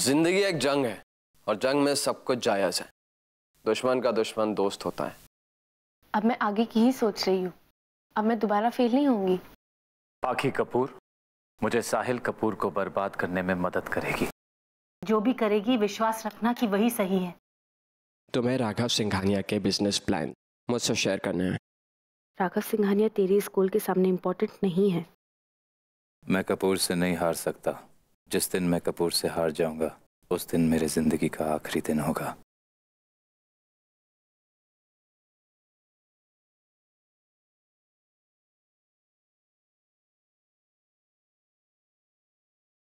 जिंदगी एक जंग है और जंग में सब कुछ जायज है दुश्मन का दुश्मन दोस्त होता है अब मैं आगे की ही सोच रही हूँ अब मैं दोबारा फेल नहीं होंगी पाखी कपूर मुझे साहिल कपूर को बर्बाद करने में मदद करेगी जो भी करेगी विश्वास रखना कि वही सही है तुम्हें राघव सिंघानिया के बिजनेस प्लान मुझसे शेयर करने हैं राघव सिंघानिया तेरी स्कूल के सामने इम्पोर्टेंट नहीं है मैं कपूर से नहीं हार सकता जिस दिन मैं कपूर से हार जाऊंगा उस दिन मेरे जिंदगी का आखिरी दिन होगा